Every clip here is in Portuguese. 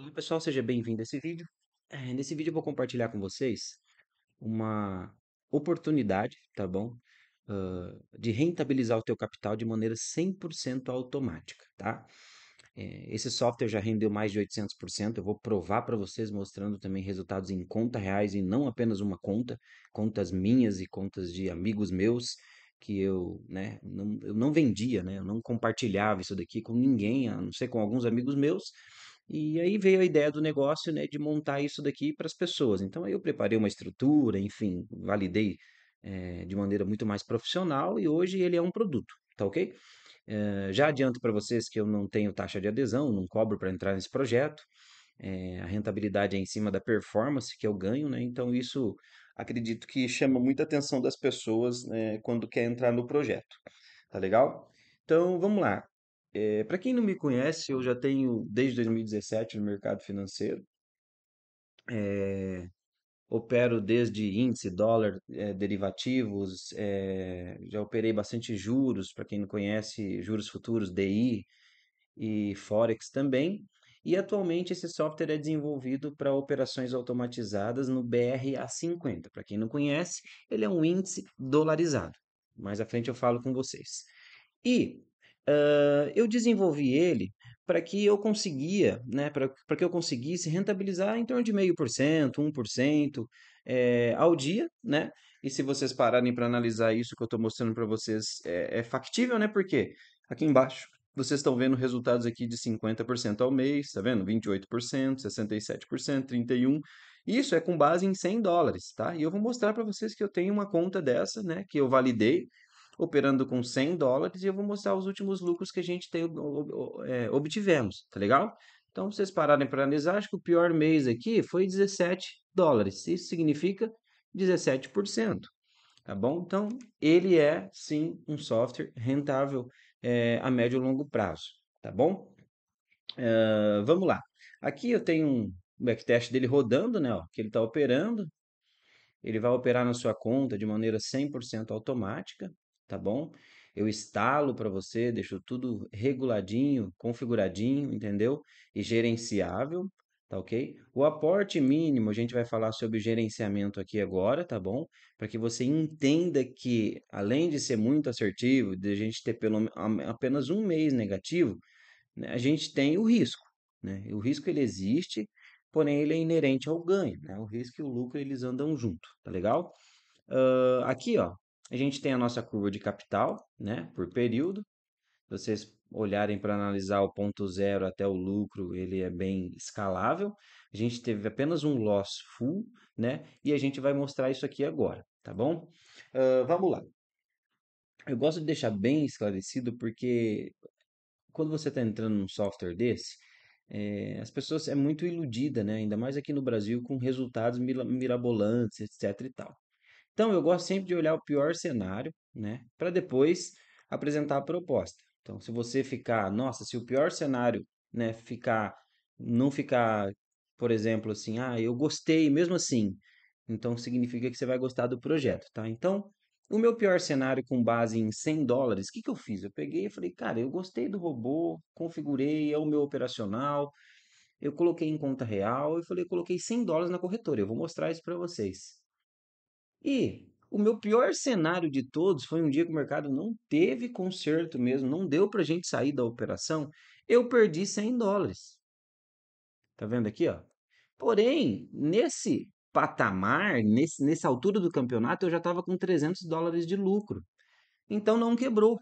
Olá pessoal, seja bem-vindo a esse vídeo. É, nesse vídeo eu vou compartilhar com vocês uma oportunidade, tá bom? Uh, de rentabilizar o teu capital de maneira 100% automática, tá? É, esse software já rendeu mais de 800%, eu vou provar para vocês mostrando também resultados em conta reais e não apenas uma conta, contas minhas e contas de amigos meus, que eu, né, não, eu não vendia, né, eu não compartilhava isso daqui com ninguém, a não ser com alguns amigos meus, e aí veio a ideia do negócio, né, de montar isso daqui para as pessoas. Então aí eu preparei uma estrutura, enfim, validei é, de maneira muito mais profissional e hoje ele é um produto, tá ok? É, já adianto para vocês que eu não tenho taxa de adesão, não cobro para entrar nesse projeto. É, a rentabilidade é em cima da performance que eu ganho, né? Então isso acredito que chama muita atenção das pessoas né, quando quer entrar no projeto, tá legal? Então vamos lá. É, para quem não me conhece, eu já tenho desde 2017 no mercado financeiro. É, opero desde índice, dólar, é, derivativos, é, já operei bastante juros, para quem não conhece, juros futuros, DI e Forex também. E atualmente esse software é desenvolvido para operações automatizadas no BRA50. Para quem não conhece, ele é um índice dolarizado. Mais à frente eu falo com vocês. E uh, eu desenvolvi ele para que eu conseguia, né, para que eu conseguisse rentabilizar em torno de meio por cento, um por cento eh, ao dia, né? E se vocês pararem para analisar isso que eu estou mostrando para vocês, é, é, factível, né? Porque aqui embaixo vocês estão vendo resultados aqui de 50% ao mês, tá vendo? 28%, 67%, 31%. Isso é com base em 100 dólares, tá? E eu vou mostrar para vocês que eu tenho uma conta dessa, né? Que eu validei, operando com 100 dólares e eu vou mostrar os últimos lucros que a gente tem, é, obtivemos, tá legal? Então, vocês pararem para analisar, acho que o pior mês aqui foi 17 dólares. Isso significa 17%, tá bom? Então, ele é, sim, um software rentável é, a médio e longo prazo, tá bom? Uh, vamos lá. Aqui eu tenho um backtest dele rodando, né? Ó, que ele está operando. Ele vai operar na sua conta de maneira 100% automática tá bom? Eu instalo para você, deixo tudo reguladinho, configuradinho, entendeu? E gerenciável, tá ok? O aporte mínimo, a gente vai falar sobre gerenciamento aqui agora, tá bom? Para que você entenda que, além de ser muito assertivo, de a gente ter pelo, apenas um mês negativo, né, a gente tem o risco, né? O risco ele existe, porém ele é inerente ao ganho, né? O risco e o lucro eles andam junto, tá legal? Uh, aqui, ó, a gente tem a nossa curva de capital, né, por período. Se vocês olharem para analisar o ponto zero até o lucro, ele é bem escalável. A gente teve apenas um loss full, né, e a gente vai mostrar isso aqui agora, tá bom? Uh, vamos lá. Eu gosto de deixar bem esclarecido porque quando você está entrando num software desse, é, as pessoas é muito iludida, né? Ainda mais aqui no Brasil com resultados mirabolantes, etc e tal. Então, eu gosto sempre de olhar o pior cenário, né? Para depois apresentar a proposta. Então, se você ficar, nossa, se o pior cenário, né, ficar, não ficar, por exemplo, assim, ah, eu gostei mesmo assim, então significa que você vai gostar do projeto, tá? Então, o meu pior cenário com base em 100 dólares, o que, que eu fiz? Eu peguei e falei, cara, eu gostei do robô, configurei, é o meu operacional, eu coloquei em conta real, eu falei, eu coloquei 100 dólares na corretora, eu vou mostrar isso para vocês. E o meu pior cenário de todos foi um dia que o mercado não teve conserto mesmo, não deu para a gente sair da operação. Eu perdi 100 dólares. Tá vendo aqui, ó? Porém, nesse patamar, nesse, nessa altura do campeonato, eu já estava com 300 dólares de lucro. Então não quebrou.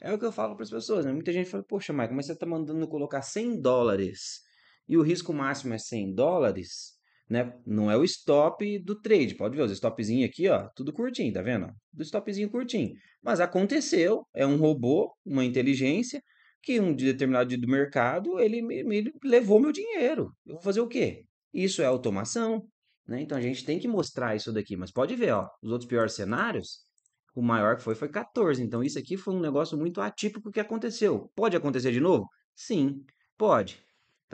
É o que eu falo para as pessoas, né? Muita gente fala, poxa, Michael, mas você está mandando colocar 100 dólares e o risco máximo é 100 dólares? né? Não é o stop do trade, pode ver os stopzinho aqui, ó, tudo curtinho, tá vendo? Do stopzinho curtinho. Mas aconteceu, é um robô, uma inteligência que um determinado dia do mercado ele me, me levou meu dinheiro. Eu vou fazer o quê? Isso é automação, né? Então a gente tem que mostrar isso daqui, mas pode ver, ó, os outros piores cenários, o maior que foi foi 14. Então isso aqui foi um negócio muito atípico que aconteceu. Pode acontecer de novo? Sim, pode.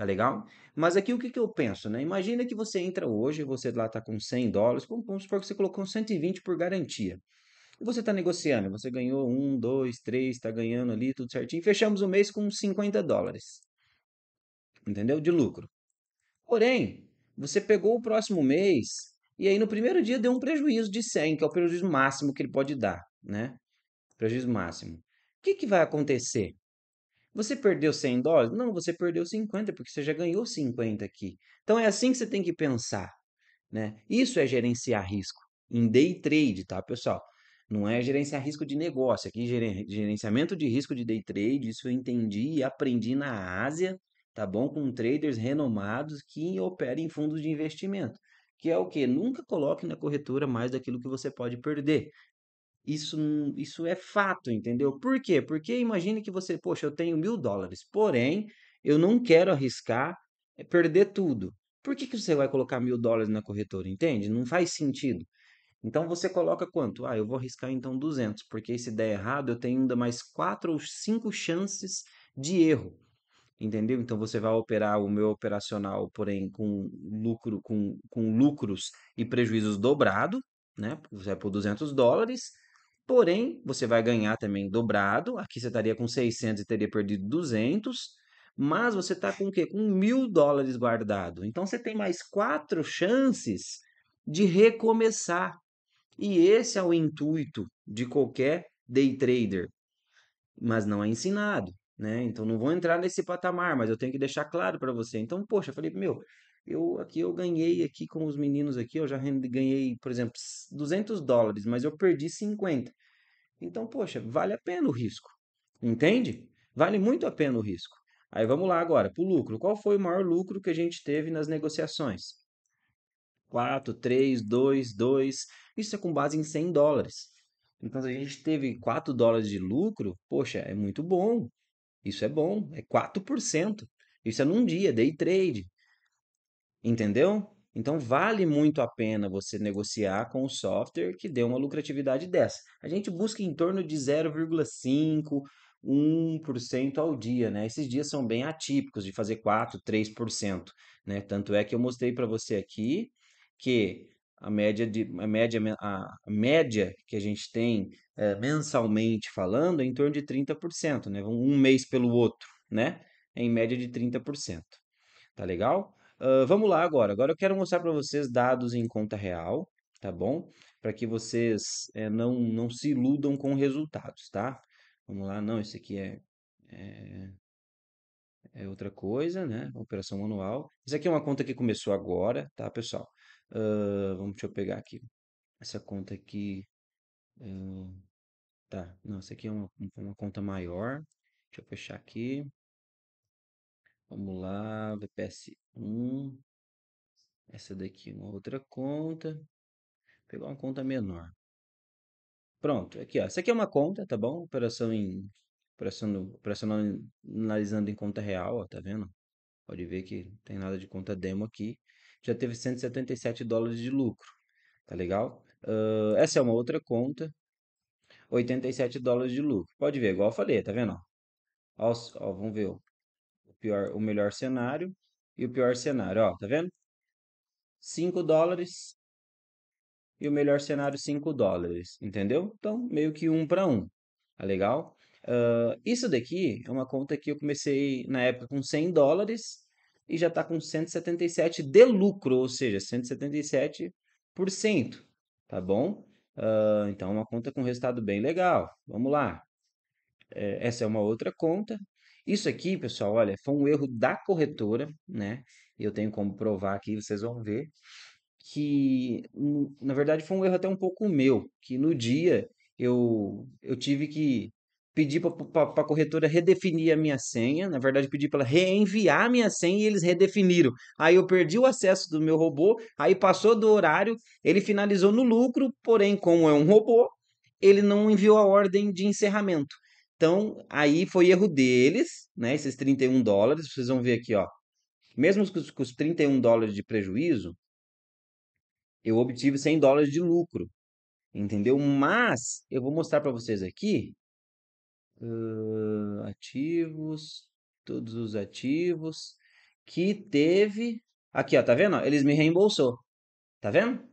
Tá legal? Mas aqui o que, que eu penso, né? Imagina que você entra hoje, você lá tá com 100 dólares, vamos supor que você colocou 120 por garantia. E você tá negociando, você ganhou 1, 2, 3, tá ganhando ali, tudo certinho. Fechamos o mês com 50 dólares. Entendeu? De lucro. Porém, você pegou o próximo mês e aí no primeiro dia deu um prejuízo de 100, que é o prejuízo máximo que ele pode dar, né? Prejuízo máximo. O que, que vai acontecer? Você perdeu 100 dólares? Não, você perdeu 50, porque você já ganhou 50 aqui. Então é assim que você tem que pensar. Né? Isso é gerenciar risco em day trade, tá, pessoal? Não é gerenciar risco de negócio. Aqui, gerenciamento de risco de day trade, isso eu entendi e aprendi na Ásia, tá bom? Com traders renomados que operam em fundos de investimento. Que é o que? Nunca coloque na corretora mais daquilo que você pode perder. Isso, isso é fato, entendeu? Por quê? Porque imagine que você, poxa, eu tenho mil dólares, porém, eu não quero arriscar eh, perder tudo. Por que, que você vai colocar mil dólares na corretora, entende? Não faz sentido. Então você coloca quanto? Ah, eu vou arriscar então 200, porque se der errado, eu tenho ainda mais quatro ou cinco chances de erro. Entendeu? Então você vai operar o meu operacional, porém com lucro, com, com lucros e prejuízos dobrado, né? Você vai por 200 dólares Porém, você vai ganhar também dobrado. Aqui você estaria com 600 e teria perdido 200. Mas você está com o quê? Com mil dólares guardado. Então você tem mais quatro chances de recomeçar. E esse é o intuito de qualquer day trader. Mas não é ensinado. Né? Então não vou entrar nesse patamar, mas eu tenho que deixar claro para você. Então, poxa, eu falei, meu, eu aqui eu ganhei aqui com os meninos aqui, eu já ganhei, por exemplo, 200 dólares, mas eu perdi 50. Então, poxa, vale a pena o risco. Entende? Vale muito a pena o risco. Aí vamos lá agora para o lucro. Qual foi o maior lucro que a gente teve nas negociações? 4, 3, 2, 2. Isso é com base em 100 dólares. Então, se a gente teve 4 dólares de lucro, poxa, é muito bom. Isso é bom, é 4%. Isso é num dia, day trade. Entendeu? Então vale muito a pena você negociar com o software que dê uma lucratividade dessa. A gente busca em torno de 0,5, 1% ao dia, né? Esses dias são bem atípicos de fazer 4, 3%, né? Tanto é que eu mostrei para você aqui que a média de a média a média que a gente tem é, mensalmente falando é em torno de 30%, né? Um mês pelo outro, né? É em média de 30%. Tá legal? vamos lá agora. Agora eu quero mostrar para vocês dados em conta real, tá bom? Para que vocês é, não, não se iludam com resultados, tá? Vamos lá, não, isso aqui é, é, é outra coisa, né? Operação manual. Isso aqui é uma conta que começou agora, tá, pessoal? Uh, vamos, deixa eu pegar aqui. Essa conta aqui. Uh, tá, não, essa aqui é uma, uma conta maior. Deixa eu fechar aqui. Vamos lá, VPS 1. Essa daqui, uma outra conta. Vou pegar uma conta menor. Pronto, aqui ó. Essa aqui é uma conta, tá bom? Operação em operação analisando em conta real, ó, tá vendo? Pode ver que não tem nada de conta demo aqui. Já teve 177 dólares de lucro, tá legal? Uh, essa é uma outra conta, 87 dólares de lucro. Pode ver, igual eu falei, tá vendo? Ó, ó vamos ver, ó pior, o melhor cenário e o pior cenário. Ó, tá vendo? 5 dólares e o melhor cenário 5 dólares, entendeu? Então, meio que um para um, tá legal? Uh, isso daqui é uma conta que eu comecei na época com 100 dólares e já está com 177 de lucro, ou seja, 177%, tá bom? Uh, então, é uma conta com resultado bem legal. Vamos lá. É, essa é uma outra conta isso aqui, pessoal, olha, foi um erro da corretora, né? Eu tenho como provar aqui, vocês vão ver que hum, na verdade foi um erro até um pouco meu, que no dia eu eu tive que pedir para a corretora redefinir a minha senha, na verdade pedi para ela reenviar a minha senha e eles redefiniram. Aí eu perdi o acesso do meu robô, aí passou do horário, ele finalizou no lucro, porém como é um robô, ele não enviou a ordem de encerramento. Então, aí foi erro deles, né? Esses 31 dólares, vocês vão ver aqui, ó. Mesmo com os, com os 31 dólares de prejuízo, eu obtive 100 dólares de lucro, entendeu? Mas, eu vou mostrar para vocês aqui, uh, ativos, todos os ativos, que teve, aqui ó, tá vendo? Eles me reembolsou, tá vendo?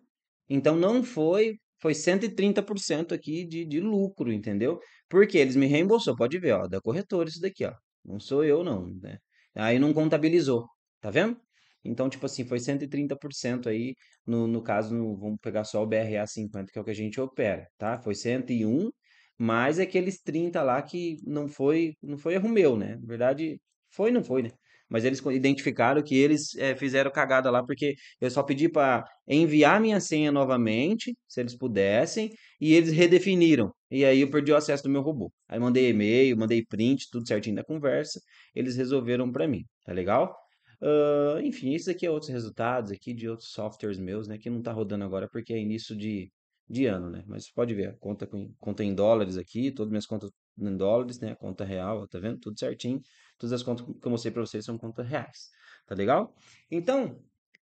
Então não foi foi 130% aqui de, de lucro, entendeu? Porque eles me reembolsou, pode ver, ó, da corretora isso daqui, ó. Não sou eu não, né? Aí não contabilizou, tá vendo? Então, tipo assim, foi 130% aí, no, no caso, no, vamos pegar só o BRA50, que é o que a gente opera, tá? Foi 101, mais aqueles 30 lá que não foi, não foi erro meu, né? Na verdade, foi, não foi, né? Mas eles identificaram que eles é, fizeram cagada lá, porque eu só pedi para enviar minha senha novamente, se eles pudessem, e eles redefiniram. E aí eu perdi o acesso do meu robô. Aí mandei e-mail, mandei print, tudo certinho da conversa. Eles resolveram para mim, tá legal? Uh, enfim, isso aqui é outros resultados aqui de outros softwares meus, né? Que não tá rodando agora porque é início de, de ano, né? Mas pode ver, conta, com, conta em dólares aqui, todas minhas contas em dólares, né? Conta real, tá vendo? Tudo certinho. Todas as contas que eu mostrei para vocês são contas reais. Tá legal? Então,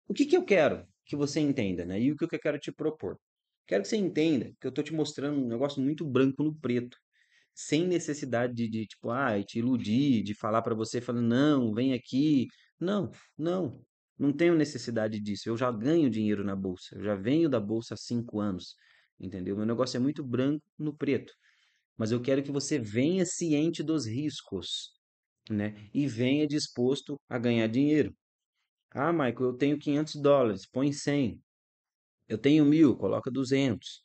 o que, que eu quero que você entenda, né? E o que eu quero te propor? Quero que você entenda que eu tô te mostrando um negócio muito branco no preto. Sem necessidade de, de tipo, ah, te iludir, de falar para você, falando, não, vem aqui. Não, não. Não tenho necessidade disso. Eu já ganho dinheiro na bolsa. Eu já venho da bolsa há cinco anos. Entendeu? Meu negócio é muito branco no preto. Mas eu quero que você venha ciente dos riscos né? E venha disposto a ganhar dinheiro. Ah, Michael, eu tenho 500 dólares, põe 100. Eu tenho mil, coloca 200.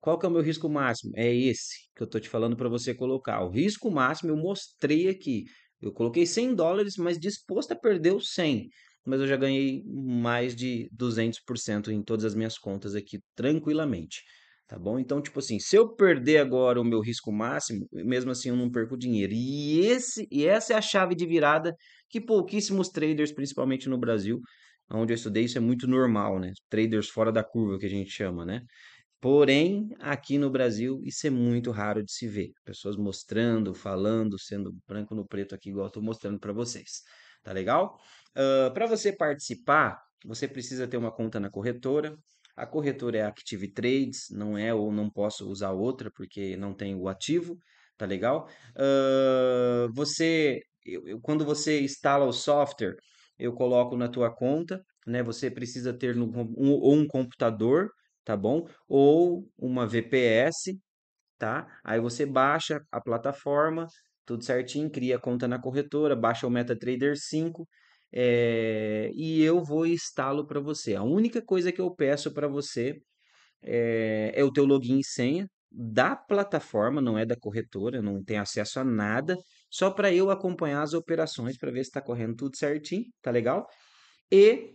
Qual que é o meu risco máximo? É esse que eu estou te falando para você colocar. O risco máximo eu mostrei aqui. Eu coloquei 100 dólares, mas disposto a perder os 100. Mas eu já ganhei mais de 200% em todas as minhas contas aqui, tranquilamente. Tá bom? Então, tipo assim, se eu perder agora o meu risco máximo, mesmo assim eu não perco dinheiro. E, esse, e essa é a chave de virada que pouquíssimos traders, principalmente no Brasil, onde eu estudei, isso é muito normal, né? Traders fora da curva que a gente chama, né? Porém, aqui no Brasil, isso é muito raro de se ver. Pessoas mostrando, falando, sendo branco no preto aqui, igual eu tô mostrando para vocês. Tá legal? Uh, para você participar, você precisa ter uma conta na corretora, a corretora é Active Trades, não é ou não posso usar outra porque não tem o ativo, tá legal? Uh, você, eu, eu, quando você instala o software, eu coloco na tua conta, né? Você precisa ter no, um, ou um computador, tá bom? Ou uma VPS, tá? Aí você baixa a plataforma, tudo certinho, cria a conta na corretora, baixa o MetaTrader 5, é, e eu vou instalo para você. A única coisa que eu peço para você é, é, o teu login e senha da plataforma, não é da corretora, não tem acesso a nada, só para eu acompanhar as operações para ver se está correndo tudo certinho, tá legal? E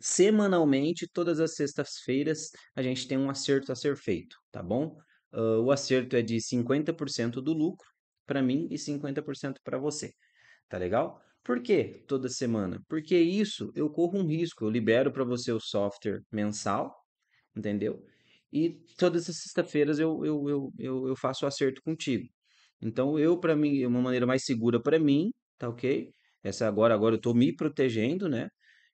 semanalmente, todas as sextas-feiras, a gente tem um acerto a ser feito, tá bom? Uh, o acerto é de 50% do lucro para mim e 50% para você, tá legal? Por que toda semana? Porque isso eu corro um risco. Eu libero para você o software mensal, entendeu? E todas as sextas-feiras eu, eu, eu, eu, eu faço o acerto contigo. Então, eu, para mim, é uma maneira mais segura para mim, tá ok? Essa agora, agora eu estou me protegendo, né?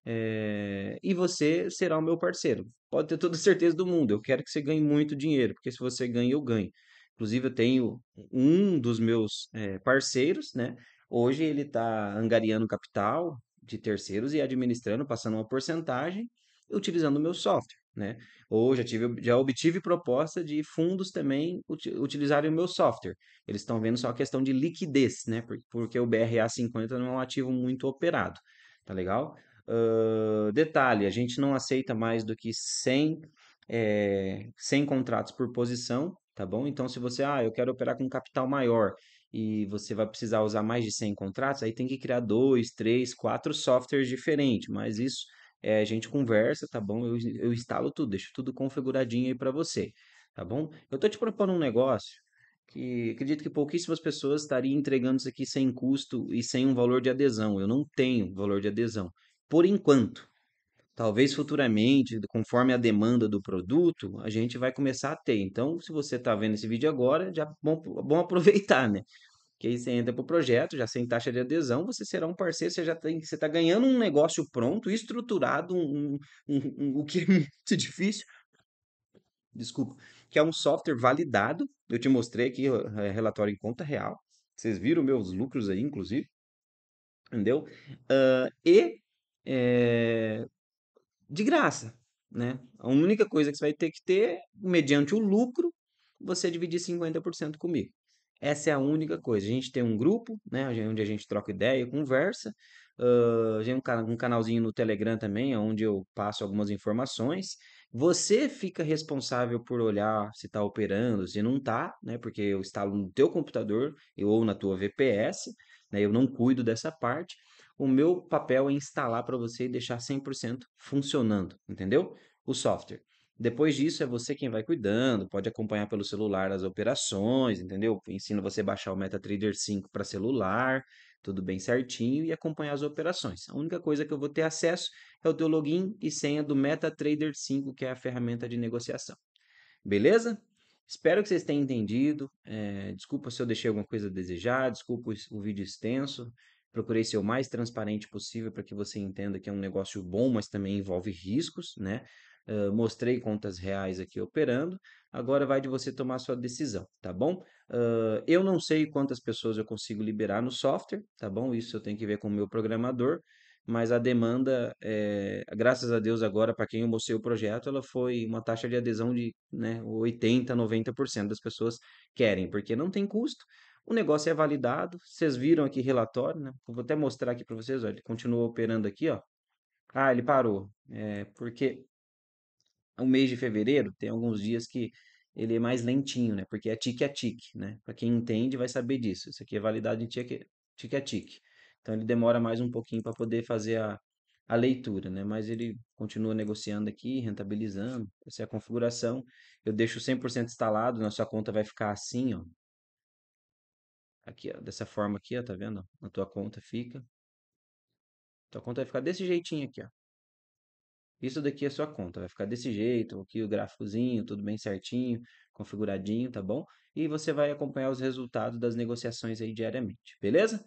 É... E você será o meu parceiro. Pode ter toda certeza do mundo. Eu quero que você ganhe muito dinheiro, porque se você ganha, eu ganho. Inclusive, eu tenho um dos meus é, parceiros, né? Hoje ele está angariando capital de terceiros e administrando, passando uma porcentagem, utilizando o meu software. Né? Ou já, tive, já obtive proposta de fundos também utilizarem o meu software. Eles estão vendo só a questão de liquidez, né? porque o BRA50 não é um ativo muito operado. Tá legal? Uh, detalhe: a gente não aceita mais do que 100, é, 100 contratos por posição, tá bom? Então, se você, ah, eu quero operar com capital maior, e você vai precisar usar mais de 100 contratos, aí tem que criar dois, três, quatro softwares diferentes, mas isso é, a gente conversa, tá bom? Eu, eu instalo tudo, deixo tudo configuradinho aí para você, tá bom? Eu tô te propondo um negócio que acredito que pouquíssimas pessoas estariam entregando isso aqui sem custo e sem um valor de adesão. Eu não tenho valor de adesão, por enquanto, Talvez futuramente, conforme a demanda do produto, a gente vai começar a ter. Então, se você está vendo esse vídeo agora, já é bom, bom aproveitar, né? Que aí você entra para o projeto, já sem taxa de adesão, você será um parceiro, você já tem, você está ganhando um negócio pronto, estruturado, um, um, um, o que é muito difícil. Desculpa, que é um software validado. Eu te mostrei aqui é, relatório em conta real. Vocês viram meus lucros aí, inclusive. Entendeu? Uh, e é, de graça, né? A única coisa que você vai ter que ter, mediante o lucro, você dividir 50% comigo. Essa é a única coisa. A gente tem um grupo, né, onde a gente troca ideia, conversa. Uh, tem um, canalzinho no Telegram também, é onde eu passo algumas informações. Você fica responsável por olhar se está operando, se não está, né? Porque eu instalo no teu computador ou na tua VPS né? Eu não cuido dessa parte. O meu papel é instalar para você e deixar 100% funcionando, entendeu? O software. Depois disso é você quem vai cuidando, pode acompanhar pelo celular as operações, entendeu? Ensino você a baixar o MetaTrader 5 para celular, tudo bem certinho e acompanhar as operações. A única coisa que eu vou ter acesso é o teu login e senha do MetaTrader 5, que é a ferramenta de negociação. Beleza? Espero que vocês tenham entendido. É, desculpa se eu deixei alguma coisa a desejar, desculpa o, vídeo extenso. Procurei ser o mais transparente possível para que você entenda que é um negócio bom, mas também envolve riscos, né? Uh, mostrei contas reais aqui operando, agora vai de você tomar sua decisão, tá bom? Uh, eu não sei quantas pessoas eu consigo liberar no software, tá bom? Isso eu tenho que ver com o meu programador, mas a demanda, é, graças a Deus agora, para quem eu mostrei o projeto, ela foi uma taxa de adesão de né, 80%, 90% das pessoas querem, porque não tem custo, o negócio é validado, vocês viram aqui relatório, né? Eu vou até mostrar aqui para vocês, ó, ele continuou operando aqui, ó. Ah, ele parou, é, porque o mês de fevereiro tem alguns dias que ele é mais lentinho, né? Porque é tique a tique, né? Para quem entende vai saber disso. Isso aqui é validado em tique, tique a tique. Então ele demora mais um pouquinho para poder fazer a, a leitura, né? Mas ele continua negociando aqui, rentabilizando. Essa é a configuração. Eu deixo 100% instalado, na sua conta vai ficar assim, ó. Aqui, ó, dessa forma aqui, ó, tá vendo? Na tua conta fica. Tua conta vai ficar desse jeitinho aqui, ó. Isso daqui é sua conta, vai ficar desse jeito, aqui o gráficozinho, tudo bem certinho, configuradinho, tá bom? E você vai acompanhar os resultados das negociações aí diariamente, beleza?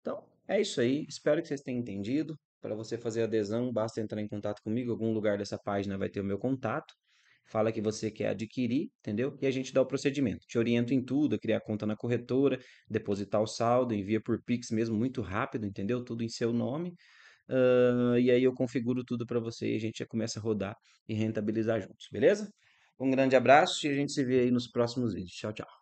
Então, é isso aí, espero que vocês tenham entendido. Para você fazer adesão, basta entrar em contato comigo, algum lugar dessa página vai ter o meu contato. Fala que você quer adquirir, entendeu? E a gente dá o procedimento. Te oriento em tudo, criar conta na corretora, depositar o saldo, envia por Pix mesmo, muito rápido, entendeu? Tudo em seu nome. Uh, e aí eu configuro tudo para você e a gente já começa a rodar e rentabilizar juntos, beleza? Um grande abraço e a gente se vê aí nos próximos vídeos. Tchau, tchau.